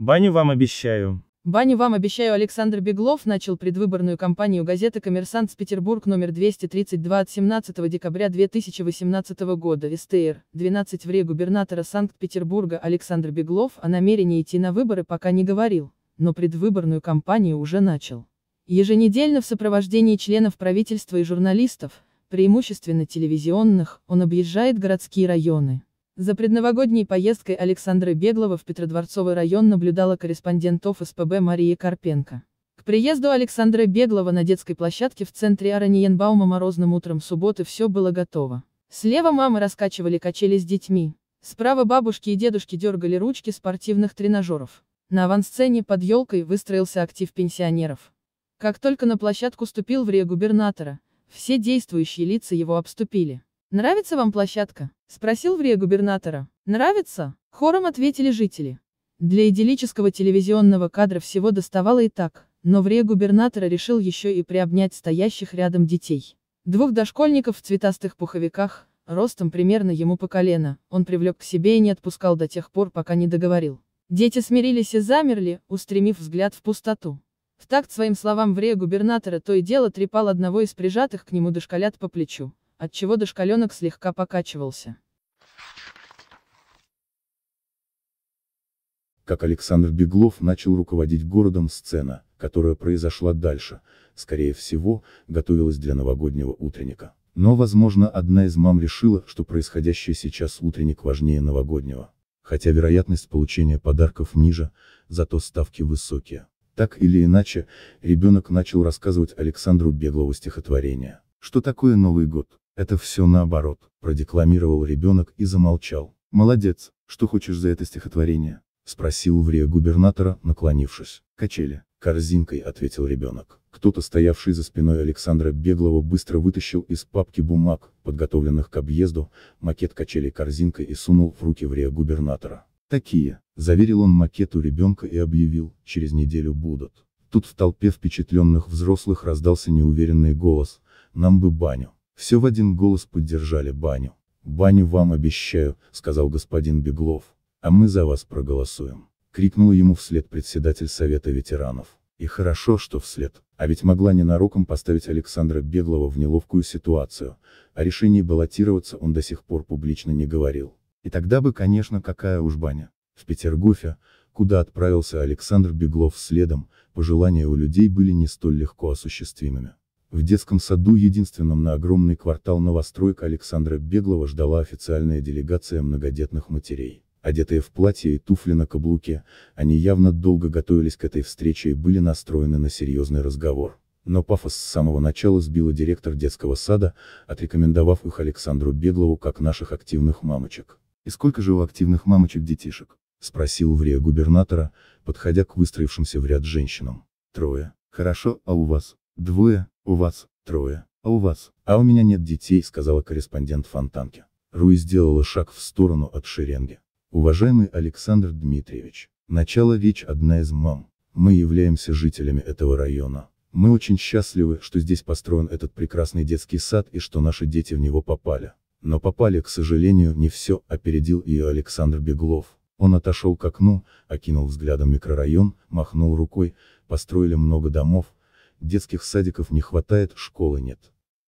Баню вам обещаю. Баню вам обещаю Александр Беглов начал предвыборную кампанию газеты «Коммерсант» с Петербург номер 232 от 17 декабря 2018 года СТР, 12 вре губернатора Санкт-Петербурга Александр Беглов о намерении идти на выборы пока не говорил, но предвыборную кампанию уже начал. Еженедельно в сопровождении членов правительства и журналистов, преимущественно телевизионных, он объезжает городские районы. За предновогодней поездкой Александры Беглова в Петродворцовый район наблюдала корреспондент ФСПБ Мария Карпенко. К приезду Александры Беглова на детской площадке в центре Араньенбаума морозным утром субботы все было готово. Слева мамы раскачивали качели с детьми. Справа бабушки и дедушки дергали ручки спортивных тренажеров. На авансцене под елкой выстроился актив пенсионеров. Как только на площадку ступил в Рия губернатора, все действующие лица его обступили. «Нравится вам площадка?» – спросил Врия губернатора. «Нравится?» – хором ответили жители. Для идиллического телевизионного кадра всего доставало и так, но Врия губернатора решил еще и приобнять стоящих рядом детей. Двух дошкольников в цветастых пуховиках, ростом примерно ему по колено, он привлек к себе и не отпускал до тех пор, пока не договорил. Дети смирились и замерли, устремив взгляд в пустоту. В такт своим словам Врия губернатора то и дело трепал одного из прижатых к нему дошколят по плечу отчего дошкаленок слегка покачивался. Как Александр Беглов начал руководить городом сцена, которая произошла дальше, скорее всего, готовилась для новогоднего утренника. Но, возможно, одна из мам решила, что происходящее сейчас утренник важнее новогоднего. Хотя вероятность получения подарков ниже, зато ставки высокие. Так или иначе, ребенок начал рассказывать Александру Беглову стихотворение. Что такое Новый год? Это все наоборот, продекламировал ребенок и замолчал. Молодец, что хочешь за это стихотворение? Спросил Врия губернатора, наклонившись. Качели. Корзинкой, ответил ребенок. Кто-то, стоявший за спиной Александра Беглого, быстро вытащил из папки бумаг, подготовленных к объезду, макет качелей корзинкой и сунул в руки Врия губернатора. Такие, заверил он макету ребенка и объявил, через неделю будут. Тут в толпе впечатленных взрослых раздался неуверенный голос, нам бы баню. Все в один голос поддержали баню. «Баню вам обещаю», — сказал господин Беглов. «А мы за вас проголосуем», — крикнул ему вслед председатель Совета ветеранов. И хорошо, что вслед, а ведь могла ненароком поставить Александра Беглова в неловкую ситуацию, о решении баллотироваться он до сих пор публично не говорил. И тогда бы, конечно, какая уж баня. В Петергофе, куда отправился Александр Беглов следом, пожелания у людей были не столь легко осуществимыми. В детском саду единственном на огромный квартал новостройка, Александра Беглова ждала официальная делегация многодетных матерей. Одетые в платье и туфли на каблуке, они явно долго готовились к этой встрече и были настроены на серьезный разговор. Но пафос с самого начала сбила директор детского сада, отрекомендовав их Александру Беглову как наших активных мамочек. «И сколько же у активных мамочек детишек?» – спросил Врия губернатора, подходя к выстроившимся в ряд женщинам. «Трое. Хорошо, а у вас?» Двое, у вас, трое, а у вас, а у меня нет детей, сказала корреспондент Фонтанки. Руи сделала шаг в сторону от шеренги. Уважаемый Александр Дмитриевич, начало речь одна из мам. Мы являемся жителями этого района. Мы очень счастливы, что здесь построен этот прекрасный детский сад и что наши дети в него попали. Но попали, к сожалению, не все, опередил ее Александр Беглов. Он отошел к окну, окинул взглядом микрорайон, махнул рукой, построили много домов, детских садиков не хватает, школы нет.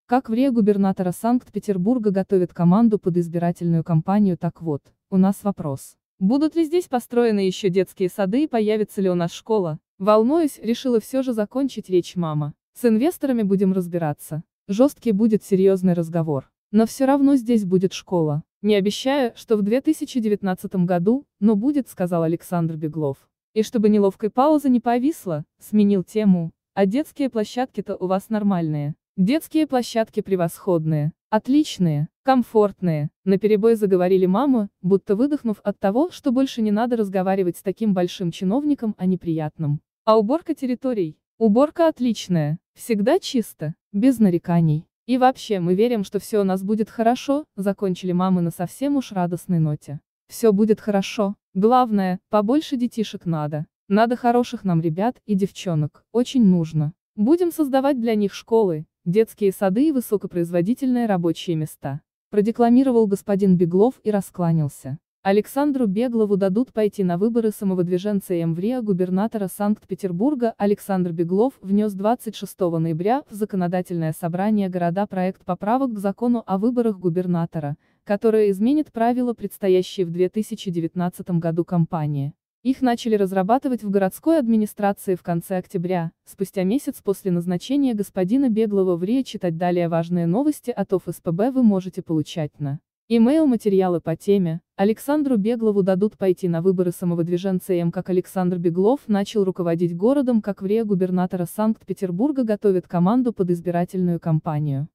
Как в РИА губернатора Санкт-Петербурга готовят команду под избирательную кампанию, так вот, у нас вопрос. Будут ли здесь построены еще детские сады и появится ли у нас школа? Волнуюсь, решила все же закончить речь мама. С инвесторами будем разбираться. Жесткий будет серьезный разговор. Но все равно здесь будет школа. Не обещаю, что в 2019 году, но будет, сказал Александр Беглов. И чтобы неловкой пауза не повисла, сменил тему, а детские площадки-то у вас нормальные. Детские площадки превосходные, отличные, комфортные. На перебой заговорили мамы, будто выдохнув от того, что больше не надо разговаривать с таким большим чиновником о а неприятном. А уборка территорий? Уборка отличная, всегда чисто, без нареканий. И вообще мы верим, что все у нас будет хорошо, закончили мамы на совсем уж радостной ноте. Все будет хорошо, главное, побольше детишек надо. Надо хороших нам ребят и девчонок, очень нужно. Будем создавать для них школы, детские сады и высокопроизводительные рабочие места. Продекламировал господин Беглов и раскланялся. Александру Беглову дадут пойти на выборы самовыдвиженца МВРИА губернатора Санкт-Петербурга Александр Беглов внес 26 ноября в Законодательное собрание города проект поправок к закону о выборах губернатора, которое изменит правила предстоящей в 2019 году кампании. Их начали разрабатывать в городской администрации в конце октября, спустя месяц после назначения господина Беглова в РИА читать далее важные новости от ОФСПБ вы можете получать на Имейл материалы по теме. Александру Беглову дадут пойти на выборы самовыдвиженца М. Как Александр Беглов начал руководить городом, как в РИА губернатора Санкт-Петербурга готовит команду под избирательную кампанию.